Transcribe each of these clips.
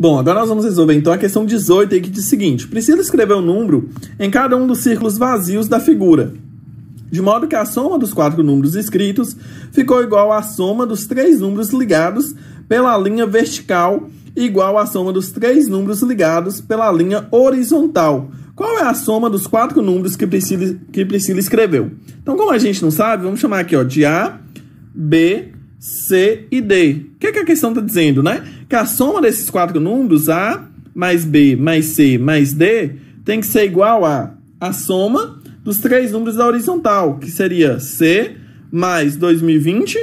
Bom, agora nós vamos resolver então a questão 18 aí que diz o seguinte: precisa escrever um número em cada um dos círculos vazios da figura, de modo que a soma dos quatro números escritos ficou igual à soma dos três números ligados pela linha vertical igual à soma dos três números ligados pela linha horizontal. Qual é a soma dos quatro números que Priscila, que Priscila escreveu? Então, como a gente não sabe, vamos chamar aqui ó, de A, B, C e D. O que, é que a questão está dizendo, né? que a soma desses quatro números, A mais B mais C mais D, tem que ser igual a a soma dos três números da horizontal, que seria C mais 2020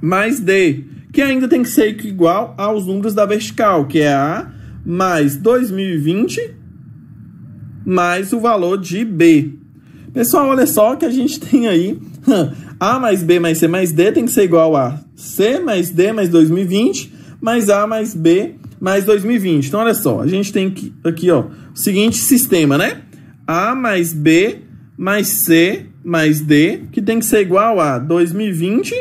mais D, que ainda tem que ser igual aos números da vertical, que é A mais 2020 mais o valor de B. Pessoal, olha só que a gente tem aí A mais B mais C mais D tem que ser igual a C mais D mais 2020 mais A mais B mais 2020. Então, olha só, a gente tem aqui, aqui ó, o seguinte sistema, né? A mais B mais C mais D, que tem que ser igual a 2020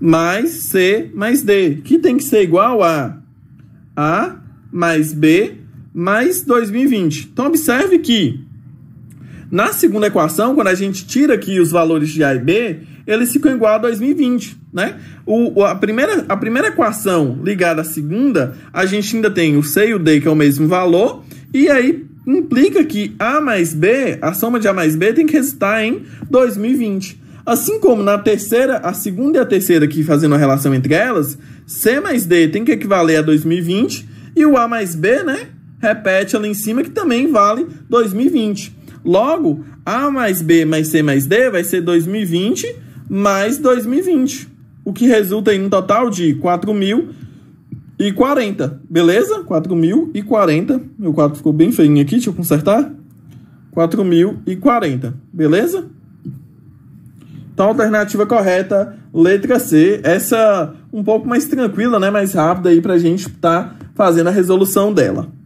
mais C mais D, que tem que ser igual a A mais B mais 2020. Então, observe que na segunda equação, quando a gente tira aqui os valores de A e B, eles ficam igual a 2020, né? O, a, primeira, a primeira equação ligada à segunda, a gente ainda tem o C e o D, que é o mesmo valor, e aí implica que A mais B, a soma de A mais B tem que resultar em 2020. Assim como na terceira, a segunda e a terceira aqui fazendo a relação entre elas, C mais D tem que equivaler a 2020, e o A mais B, né, repete ali em cima que também vale 2020. Logo, A mais B mais C mais D vai ser 2020 mais 2020, o que resulta em um total de 4.040, beleza? 4.040, meu quadro ficou bem feinho aqui, deixa eu consertar. 4.040, beleza? Então, a alternativa correta, letra C. Essa um pouco mais tranquila, né? Mais rápida aí pra gente estar tá fazendo a resolução dela.